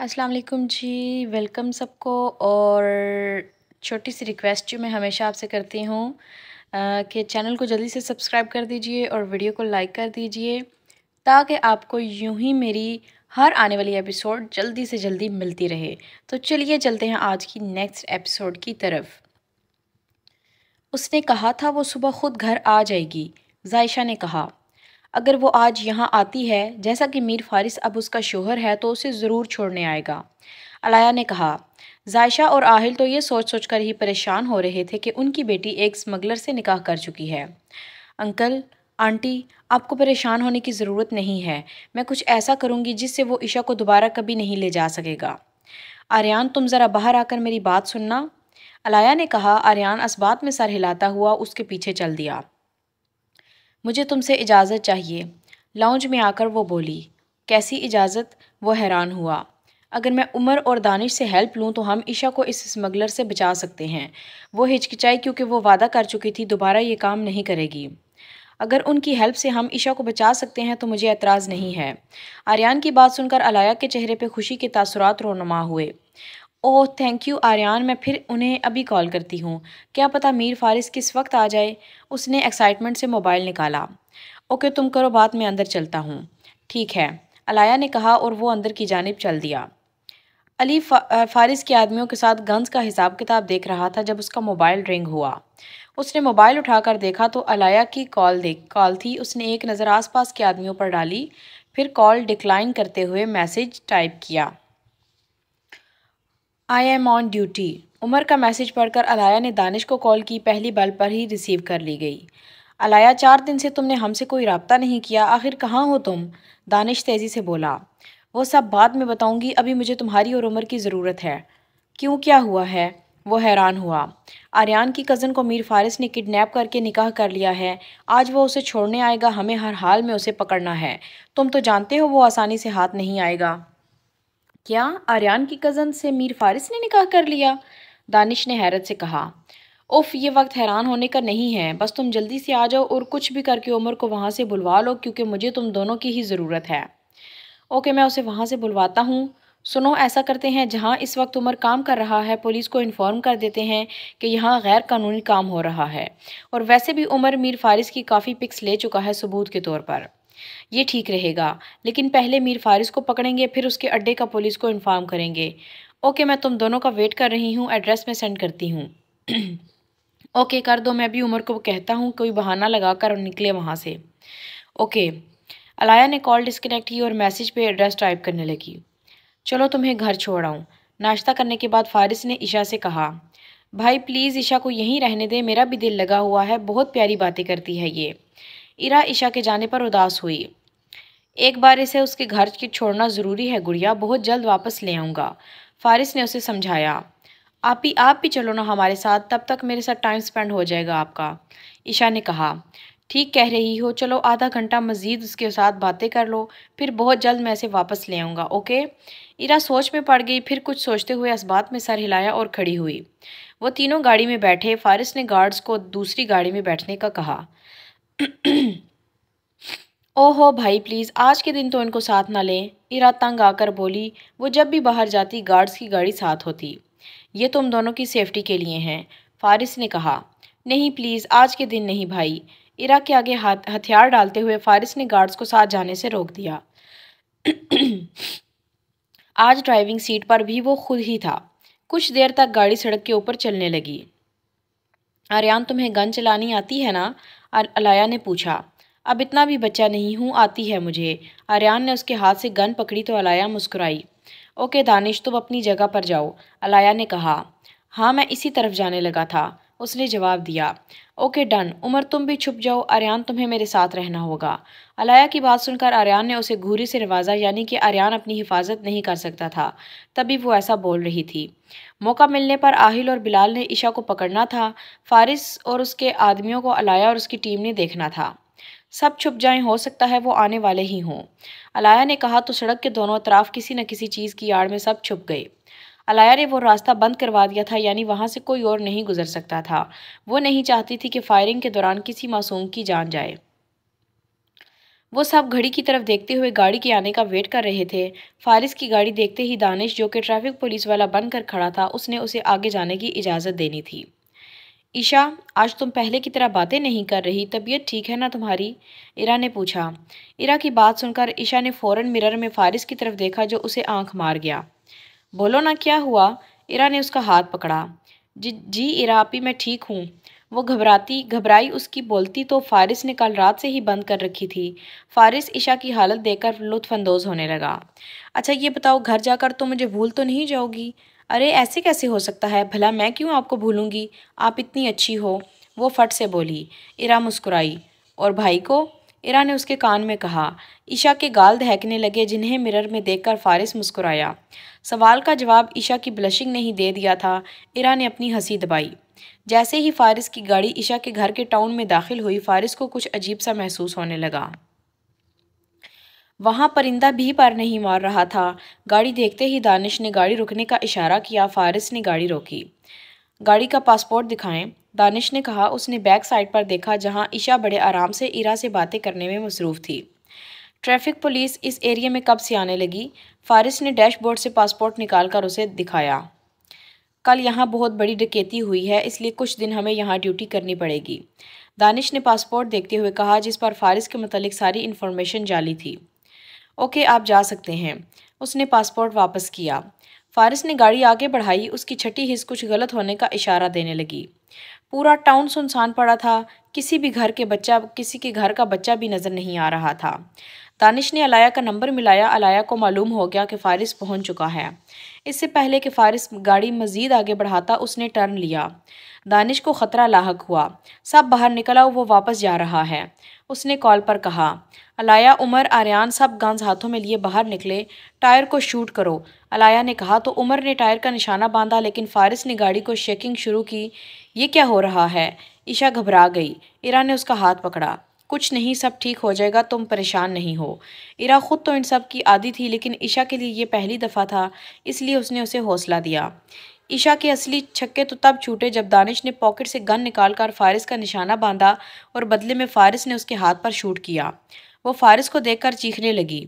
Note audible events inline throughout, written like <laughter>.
अस्सलाम वालेकुम जी वेलकम सबको और छोटी सी रिक्वेस्ट जो मैं हमेशा आपसे करती हूँ कि चैनल को जल्दी से सब्सक्राइब कर दीजिए और वीडियो को लाइक कर दीजिए ताकि आपको यूं ही मेरी हर आने वाली एपिसोड जल्दी से जल्दी मिलती रहे तो चलिए चलते हैं आज की नेक्स्ट एपिसोड की तरफ उसने कहा था वो सुबह खुद घर आ जाएगी जायशा ने कहा अगर वो आज यहाँ आती है जैसा कि मीर फारिस अब उसका शोहर है तो उसे ज़रूर छोड़ने आएगा अलाया ने कहा जायशा और आहिल तो ये सोच सोच कर ही परेशान हो रहे थे कि उनकी बेटी एक स्मगलर से निकाह कर चुकी है अंकल आंटी आपको परेशान होने की ज़रूरत नहीं है मैं कुछ ऐसा करूँगी जिससे वो ईशा को दोबारा कभी नहीं ले जा सकेगा आर्यान तुम ज़रा बाहर आकर मेरी बात सुनना अलाया ने कहा आर्यान इस बात में सर हिलाता हुआ उसके पीछे चल दिया मुझे तुमसे इजाज़त चाहिए लाउंज में आकर वो बोली कैसी इजाज़त वो हैरान हुआ अगर मैं उमर और दानिश से हेल्प लूँ तो हम ईशा को इस स्मगलर से बचा सकते हैं वो हिचकिचाई क्योंकि वो वादा कर चुकी थी दोबारा ये काम नहीं करेगी अगर उनकी हेल्प से हम ईशा को बचा सकते हैं तो मुझे एतराज़ नहीं है आर्यन की बात सुनकर अलाया के चेहरे पर खुशी के तासरात रोनमा हुए ओह थैंक यू आर्यान मैं फिर उन्हें अभी कॉल करती हूँ क्या पता मीर फारिस किस वक्त आ जाए उसने एक्साइटमेंट से मोबाइल निकाला ओके तुम करो बात मैं अंदर चलता हूँ ठीक है अलाया ने कहा और वो अंदर की जानब चल दिया अली फा, फारिस के आदमियों के साथ गन्स का हिसाब किताब देख रहा था जब उसका मोबाइल रिंग हुआ उसने मोबाइल उठाकर देखा तो अलाया की कॉल देख कॉल थी उसने एक नज़र आसपास के आदमियों पर डाली फिर कॉल डिक्लाइन करते हुए मैसेज टाइप किया I am on duty Umar का मैसेज पढ़कर अलाया ने दानिश को कॉल की पहली बल पर ही रिसीव कर ली गई अलाया चार दिन से तुमने हमसे कोई रबता नहीं किया आखिर कहाँ हो तुम दानिश तेज़ी से बोला वो सब बाद में बताऊंगी अभी मुझे तुम्हारी और उमर की ज़रूरत है क्यों क्या हुआ है वो हैरान हुआ आर्यन की कज़न को मीर फारिस ने किडनैप करके निकाह कर लिया है आज वो उसे छोड़ने आएगा हमें हर हाल में उसे पकड़ना है तुम तो जानते हो वो आसानी से हाथ नहीं आएगा क्या आर्यन की कज़न से मीर फारिस ने निकाह कर लिया दानिश ने हैरत से कहा उफ़ ये वक्त हैरान होने का नहीं है बस तुम जल्दी से आ जाओ और कुछ भी करके उमर को वहाँ से बुलवा लो क्योंकि मुझे तुम दोनों की ही ज़रूरत है ओके मैं उसे वहाँ से बुलवाता हूँ सुनो ऐसा करते हैं जहाँ इस वक्त उमर काम कर रहा है पुलिस को इन्फॉर्म कर देते हैं कि यहाँ गैर कानूनी काम हो रहा है और वैसे भी उमर मीर फारिस की काफ़ी पिक्स ले चुका है सबूत के तौर पर ये ठीक रहेगा लेकिन पहले मीर फारिस को पकड़ेंगे फिर उसके अड्डे का पुलिस को इन्फॉर्म करेंगे ओके मैं तुम दोनों का वेट कर रही हूँ एड्रेस में सेंड करती हूँ <clears throat> ओके कर दो मैं भी उमर को कहता हूँ कोई बहाना लगा कर निकले वहाँ से ओके अलाया ने कॉल डिस्कनेक्ट की और मैसेज पे एड्रेस टाइप करने लगी चलो तुम्हें घर छोड़ आऊँ नाश्ता करने के बाद फारिस ने ईशा से कहा भाई प्लीज़ ईशा को यहीं रहने दे मेरा भी दिल लगा हुआ है बहुत प्यारी बातें करती है ये इरा ईशा के जाने पर उदास हुई एक बार इसे उसके घर की छोड़ना ज़रूरी है गुड़िया बहुत जल्द वापस ले आऊँगा फारिस ने उसे समझाया आप ही आप भी चलो ना हमारे साथ तब तक मेरे साथ टाइम स्पेंड हो जाएगा आपका ईशा ने कहा ठीक कह रही हो चलो आधा घंटा मज़ीद उसके साथ बातें कर लो फिर बहुत जल्द मैं इसे वापस ले आऊँगा ओके इरा सोच में पड़ गई फिर कुछ सोचते हुए इस बात में सर हिलाया और खड़ी हुई वो तीनों गाड़ी में बैठे फारिस ने गार्ड्स को दूसरी गाड़ी में बैठने का कहा ओहो भाई प्लीज़ आज के दिन तो इनको साथ ना लें इरा तंग आकर बोली वो जब भी बाहर जाती गार्ड्स की गाड़ी साथ होती ये तुम दोनों की सेफ्टी के लिए हैं फारिस ने कहा नहीं प्लीज़ आज के दिन नहीं भाई इरा के आगे हथियार डालते हुए फारिस ने गार्ड्स को साथ जाने से रोक दिया <clears throat> आज ड्राइविंग सीट पर भी वो खुद ही था कुछ देर तक गाड़ी सड़क के ऊपर चलने लगी आर्यन तुम्हें गन चलानी आती है ना अलाया ने पूछा अब इतना भी बच्चा नहीं हूँ आती है मुझे आर्यान ने उसके हाथ से गन पकड़ी तो अलाया मुस्कुराई ओके दानिश तुम अपनी जगह पर जाओ अलाया ने कहा हाँ मैं इसी तरफ जाने लगा था उसने जवाब दिया ओके डन उमर तुम भी छुप जाओ आर्यन तुम्हें मेरे साथ रहना होगा अलाया की बात सुनकर आर्यान ने उसे घूरी से नवाजा यानी कि आर्यान अपनी हिफाजत नहीं कर सकता था तभी वो ऐसा बोल रही थी मौका मिलने पर आहिल और बिलाल ने ईशा को पकड़ना था फारिस और उसके आदमियों को अलाया और उसकी टीम ने देखना था सब छुप जाएं हो सकता है वो आने वाले ही हों अलाया ने कहा तो सड़क के दोनों अतराफ किसी न किसी चीज़ की आड़ में सब छुप गए अलाया ने वो रास्ता बंद करवा दिया था यानी वहाँ से कोई और नहीं गुजर सकता था वो नहीं चाहती थी कि फायरिंग के दौरान किसी मासूम की जान जाए वो सब घड़ी की तरफ देखते हुए गाड़ी के आने का वेट कर रहे थे फारिस की गाड़ी देखते ही दानिश जो कि ट्रैफिक पुलिस वाला बनकर खड़ा था उसने उसे आगे जाने की इजाज़त देनी थी ईशा आज तुम पहले की तरह बातें नहीं कर रही तबीयत ठीक है ना तुम्हारी इरा ने पूछा इरा की बात सुनकर ईशा ने फ़ौरन मिरर में फारिस की तरफ देखा जो उसे आँख मार गया बोलो ना क्या हुआ इरा ने उसका हाथ पकड़ा जी जी इरा आपी मैं ठीक हूँ वो घबराती घबराई उसकी बोलती तो फारिस ने कल रात से ही बंद कर रखी थी फारिस ईशा की हालत देखकर लुत्फानंदोज़ होने लगा अच्छा ये बताओ घर जाकर तो मुझे भूल तो नहीं जाओगी अरे ऐसे कैसे हो सकता है भला मैं क्यों आपको भूलूँगी आप इतनी अच्छी हो वो फट से बोली इरा मुस्कुराई और भाई को इरा ने उसके कान में कहा ईशा के गाल दहकने लगे जिन्हें मिरर में देखकर फारिस मुस्कुराया सवाल का जवाब ईशा की ब्लशिंग ने ही दे दिया था इरा ने अपनी हंसी दबाई जैसे ही फारिस की गाड़ी ईशा के घर के टाउन में दाखिल हुई फारिस को कुछ अजीब सा महसूस होने लगा वहाँ परिंदा भी पर नहीं मार रहा था गाड़ी देखते ही दानिश ने गाड़ी रुकने का इशारा किया फारिस ने गाड़ी रोकी गाड़ी का पासपोर्ट दिखाएं दानिश ने कहा उसने बैक साइड पर देखा जहां ईशा बड़े आराम से इरा से बातें करने में मसरूफ़ थी ट्रैफिक पुलिस इस एरिया में कब से आने लगी फारिस ने डैशबोर्ड से पासपोर्ट निकाल कर उसे दिखाया कल यहाँ बहुत बड़ी डकैती हुई है इसलिए कुछ दिन हमें यहाँ ड्यूटी करनी पड़ेगी दानिश ने पासपोर्ट देखते हुए कहा जिस पर फारिस के मतलब सारी इन्फॉर्मेशन जाली थी ओके आप जा सकते हैं उसने पासपोर्ट वापस किया फारिस ने गाड़ी आगे बढ़ाई उसकी छठी हिस्स कुछ गलत होने का इशारा देने लगी पूरा टाउन सुनसान पड़ा था किसी भी घर के बच्चा किसी के घर का बच्चा भी नज़र नहीं आ रहा था दानिश ने अलाया का नंबर मिलाया अलाया को मालूम हो गया कि फ़ारिस पहुंच चुका है इससे पहले कि फ़ारिस गाड़ी मज़ीद आगे बढ़ाता उसने टर्न लिया दानिश को ख़तरा लाक हुआ सब बाहर निकला वो वापस जा रहा है उसने कॉल पर कहा अलाया उमर आर्यान सब गंज हाथों में लिए बाहर निकले टायर को शूट करो अलाया ने कहा तो उमर ने टायर का निशाना बांधा लेकिन फारिस ने गाड़ी को शेकिंग शुरू की ये क्या हो रहा है ईशा घबरा गई इरा ने उसका हाथ पकड़ा कुछ नहीं सब ठीक हो जाएगा तुम परेशान नहीं हो इरा ख़ुद तो इन सब की आदि थी लेकिन ईशा के लिए ये पहली दफ़ा था इसलिए उसने उसे हौसला दिया ईशा के असली छक्के तो तब छूटे जब दानिश ने पॉकेट से गन निकालकर फारिस का निशाना बांधा और बदले में फारिस ने उसके हाथ पर शूट किया वो फारिस को देखकर चीखने लगी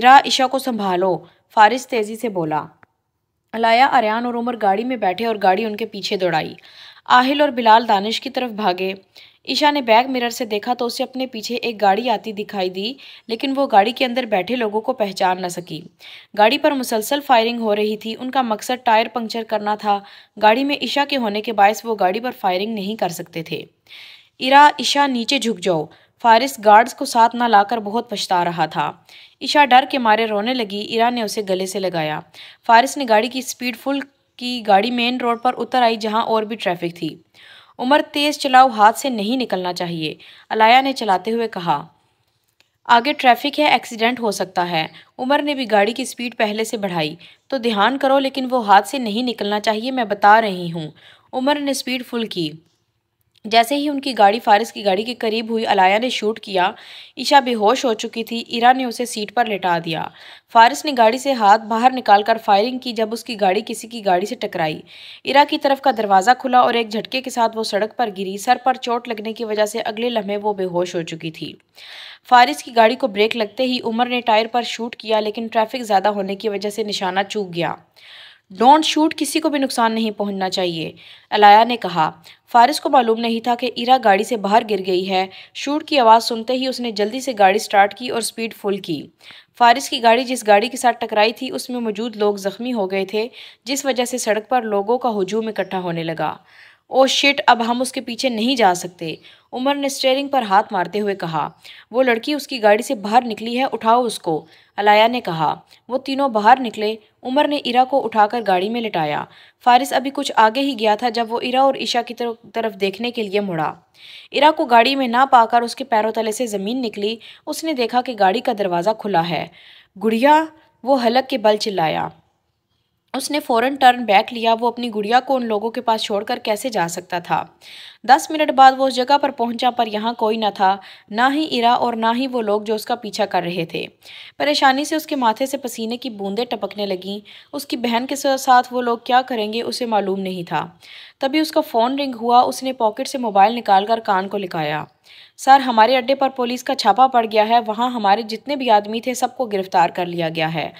इरा ईशा को संभालो फारिस तेज़ी से बोला अलाया अरियान और उमर गाड़ी में बैठे और गाड़ी उनके पीछे दौड़ाई आहिल और बिलाल दानिश की तरफ भागे ईशा ने बैक मिरर से देखा तो उसे अपने पीछे एक गाड़ी आती दिखाई दी लेकिन वो गाड़ी के अंदर बैठे लोगों को पहचान न सकी गाड़ी पर मुसलसल फायरिंग हो रही थी उनका मकसद टायर पंक्चर करना था गाड़ी में ईशा के होने के बायस वो गाड़ी पर फायरिंग नहीं कर सकते थे इरा ईशा नीचे झुक जाओ फारिस गार्ड्स को साथ ना लाकर बहुत पछता रहा था ईशा डर के मारे रोने लगी इरा ने उसे गले से लगाया फारिस ने गाड़ी की स्पीड फुल की गाड़ी मेन रोड पर उतर आई जहां और भी ट्रैफिक थी उमर तेज़ चलाओ हाथ से नहीं निकलना चाहिए अलाया ने चलाते हुए कहा आगे ट्रैफिक है एक्सीडेंट हो सकता है उमर ने भी गाड़ी की स्पीड पहले से बढ़ाई तो ध्यान करो लेकिन वो हाथ से नहीं निकलना चाहिए मैं बता रही हूँ उमर ने स्पीड फुल की जैसे ही उनकी गाड़ी फारिस की गाड़ी के करीब हुई अलाया ने शूट किया ईशा बेहोश हो चुकी थी इरा ने उसे सीट पर लिटा दिया फारिस ने गाड़ी से हाथ बाहर निकालकर फायरिंग की जब उसकी गाड़ी किसी की गाड़ी से टकराई इरा की तरफ का दरवाज़ा खुला और एक झटके के साथ वो सड़क पर गिरी सर पर चोट लगने की वजह से अगले लम्हे वो बेहोश हो चुकी थी फारिस की गाड़ी को ब्रेक लगते ही उमर ने टायर पर शूट किया लेकिन ट्रैफिक ज़्यादा होने की वजह से निशाना चूक गया डोंट शूट किसी को भी नुकसान नहीं पहुंचना चाहिए अलाया ने कहा फारिस को मालूम नहीं था कि इरा गाड़ी से बाहर गिर गई है शूट की आवाज़ सुनते ही उसने जल्दी से गाड़ी स्टार्ट की और स्पीड फुल की फारिस की गाड़ी जिस गाड़ी के साथ टकराई थी उसमें मौजूद लोग ज़ख्मी हो गए थे जिस वजह से सड़क पर लोगों का हजूम इकट्ठा होने लगा ओ oh शिट अब हम उसके पीछे नहीं जा सकते उमर ने स्टेयरिंग पर हाथ मारते हुए कहा वो लड़की उसकी गाड़ी से बाहर निकली है उठाओ उसको अलाया ने कहा वो तीनों बाहर निकले उमर ने इरा को उठाकर गाड़ी में लिटाया फारिस अभी कुछ आगे ही गया था जब वो इरा और ईशा की तरफ देखने के लिए मुड़ा इरा को गाड़ी में ना पाकर उसके पैरों तले से ज़मीन निकली उसने देखा कि गाड़ी का दरवाज़ा खुला है गुड़िया वो हलक के बल चिल्लाया उसने फ़ौरन टर्न बैक लिया वो अपनी गुड़िया को उन लोगों के पास छोड़कर कैसे जा सकता था दस मिनट बाद वो उस जगह पर पहुंचा पर यहाँ कोई न था ना ही इरा और ना ही वो लोग जो उसका पीछा कर रहे थे परेशानी से उसके माथे से पसीने की बूंदें टपकने लगीं उसकी बहन के साथ वो लोग क्या करेंगे उसे मालूम नहीं था तभी उसका फ़ोन रिंग हुआ उसने पॉकेट से मोबाइल निकाल कर कान को लिखाया सर हमारे अड्डे पर पुलिस का छापा पड़ गया है वहाँ हमारे जितने भी आदमी थे सबको गिरफ्तार कर लिया गया है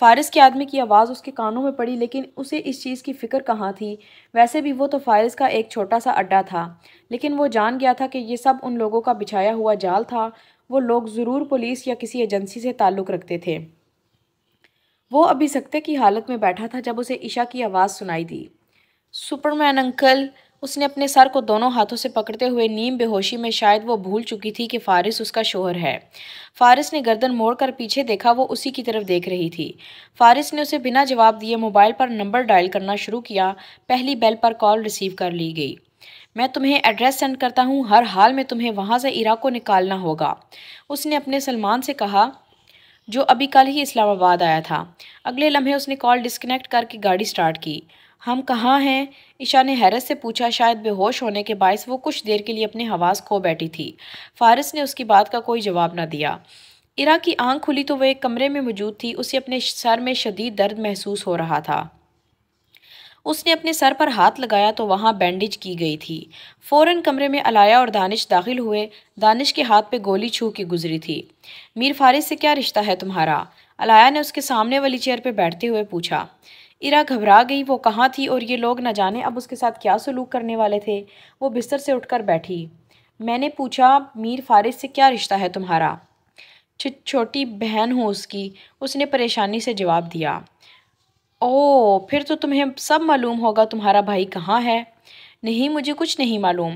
फारिस के आदमी की आवाज़ उसके कानों में पड़ी लेकिन उसे इस चीज़ की फ़िक्र कहाँ थी वैसे भी वो तो फारिस का एक छोटा सा अड्डा था लेकिन वो जान गया था कि ये सब उन लोगों का बिछाया हुआ जाल था वो लोग ज़रूर पुलिस या किसी एजेंसी से ताल्लुक़ रखते थे वो अभी सकते की हालत में बैठा था जब उसे ईशा की आवाज़ सुनाई दी सुपरमैन अंकल उसने अपने सर को दोनों हाथों से पकड़ते हुए नीम बेहोशी में शायद वो भूल चुकी थी कि फारिस उसका शोहर है फारिस ने गर्दन मोड़कर पीछे देखा वो उसी की तरफ देख रही थी फारिस ने उसे बिना जवाब दिए मोबाइल पर नंबर डायल करना शुरू किया पहली बेल पर कॉल रिसीव कर ली गई मैं तुम्हें एड्रेस सेंड करता हूँ हर हाल में तुम्हें वहाँ से इराक को निकालना होगा उसने अपने सलमान से कहा जो अभी कल ही इस्लामाबाद आया था अगले लम्हे उसने कॉल डिस्कनेक्ट करके गाड़ी स्टार्ट की हम कहाँ हैं ईशा ने हैरत से पूछा शायद बेहोश होने के बायस वो कुछ देर के लिए अपने हवास खो बैठी थी फारिस ने उसकी बात का कोई जवाब ना दिया इरा की आंख खुली तो वह एक कमरे में मौजूद थी उसे अपने सर में शदीद दर्द महसूस हो रहा था उसने अपने सर पर हाथ लगाया तो वहाँ बैंडेज की गई थी फ़ौरन कमरे में अलाया और दानिश दाखिल हुए दानिश के हाथ पे गोली छू के गुजरी थी मीर फारिस से क्या रिश्ता है तुम्हारा अलाया ने उसके सामने वाली चेयर पर बैठते हुए पूछा इरा घबरा गई वो कहाँ थी और ये लोग न जाने अब उसके साथ क्या सलूक करने वाले थे वो बिस्तर से उठ बैठी मैंने पूछा मीर फारिस से क्या रिश्ता है तुम्हारा छोटी बहन हूँ उसकी उसने परेशानी से जवाब दिया ओह फिर तो तुम्हें सब मालूम होगा तुम्हारा भाई कहाँ है नहीं मुझे कुछ नहीं मालूम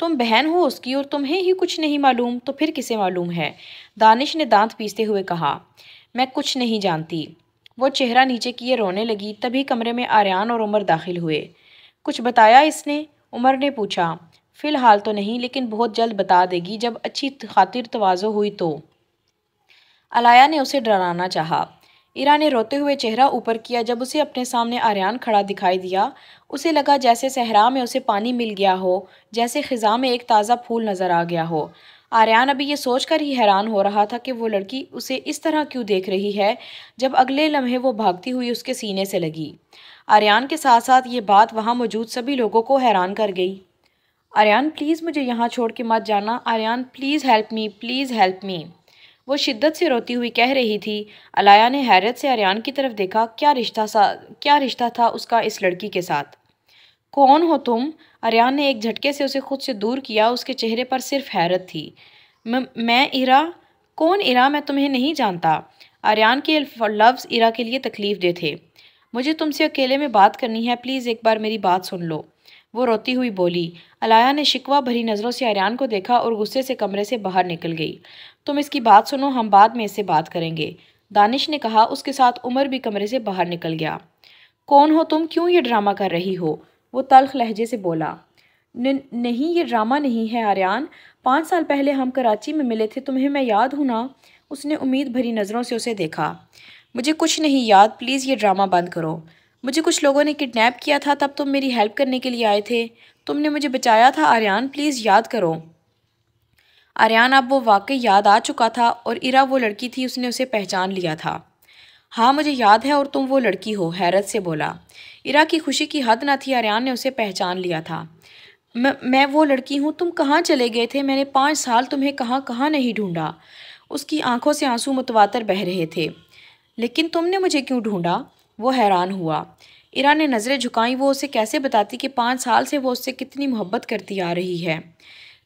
तुम बहन हो उसकी और तुम्हें ही कुछ नहीं मालूम तो फिर किसे मालूम है दानिश ने दांत पीसते हुए कहा मैं कुछ नहीं जानती वो चेहरा नीचे किए रोने लगी तभी कमरे में आर्यान और उमर दाखिल हुए कुछ बताया इसने उमर ने पूछा फ़िलहाल तो नहीं लेकिन बहुत जल्द बता देगी जब अच्छी खातिर तोज़ो हुई तो अलाया ने उसे डराना चाहा इरा ने रोते हुए चेहरा ऊपर किया जब उसे अपने सामने आर्यन खड़ा दिखाई दिया उसे लगा जैसे सहरा में उसे पानी मिल गया हो जैसे ख़ज़ा में एक ताज़ा फूल नज़र आ गया हो आर्यान अभी ये सोचकर ही हैरान हो रहा था कि वो लड़की उसे इस तरह क्यों देख रही है जब अगले लम्हे वो भागती हुई उसके सीने से लगी आर्यन के साथ साथ ये बात वहाँ मौजूद सभी लोगों को हैरान कर गई आर्यन प्लीज़ मुझे यहाँ छोड़ के मत जाना Aryan please help me please help me वो शिद्दत से रोती हुई कह रही थी अलाया ने हैरत से आर्यान की तरफ देखा क्या रिश्ता सा क्या रिश्ता था उसका इस लड़की के साथ कौन हो तुम आर्यान ने एक झटके से उसे खुद से दूर किया उसके चेहरे पर सिर्फ हैरत थी मैं इरा कौन इरा मैं तुम्हें नहीं जानता आर्यान के लफ्ज़ इरा के लिए तकलीफ़ दे थे मुझे तुमसे अकेले में बात करनी है प्लीज़ एक बार मेरी बात सुन लो वो रोती हुई बोली अलाया ने शिकवा भरी नज़रों से आर्यान को देखा और गुस्से से कमरे से बाहर निकल गई तुम इसकी बात सुनो हम बाद में इससे बात करेंगे दानिश ने कहा उसके साथ उमर भी कमरे से बाहर निकल गया कौन हो तुम क्यों ये ड्रामा कर रही हो वो तलख लहजे से बोला नहीं ये ड्रामा नहीं है आर्यान पाँच साल पहले हम कराची में मिले थे तुम्हें मैं याद हूँ ना उसने उम्मीद भरी नज़रों से उसे देखा मुझे कुछ नहीं याद प्लीज़ ये ड्रामा बंद करो मुझे कुछ लोगों ने किडनैप किया था तब तुम मेरी हेल्प करने के लिए आए थे तुमने मुझे बचाया था आर्यान प्लीज़ याद करो आर्यान अब वो वाकई याद आ चुका था और इरा वो लड़की थी उसने उसे पहचान लिया था हाँ मुझे याद है और तुम वो लड़की हो हैरत से बोला इरा की खुशी की हद ना थी आर्यान ने उसे पहचान लिया था मैं वो लड़की हूँ तुम कहाँ चले गए थे मैंने पाँच साल तुम्हें कहाँ कहाँ नहीं ढूँढा उसकी आंखों से आंसू मुतवातर बह रहे थे लेकिन तुमने मुझे क्यों ढूंढा वो हैरान हुआ इरा ने नज़रें झुकाई वो उसे कैसे बताती कि पाँच साल से वो उससे कितनी मोहब्बत करती आ रही है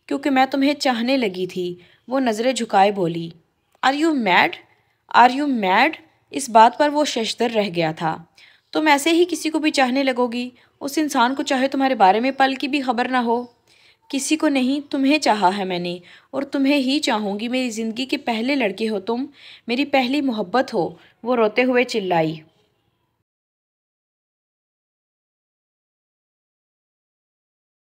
क्योंकि मैं तुम्हें चाहने लगी थी वो नज़रें झुकाए बोली are you mad are you mad इस बात पर वो शशदर रह गया था तुम ऐसे ही किसी को भी चाहने लगोगी उस इंसान को चाहे तुम्हारे बारे में पल की भी खबर ना हो किसी को नहीं तुम्हें चाहा है मैंने और तुम्हें ही चाहूँगी मेरी ज़िंदगी के पहले लड़के हो तुम मेरी पहली मोहब्बत हो वो रोते हुए चिल्लाई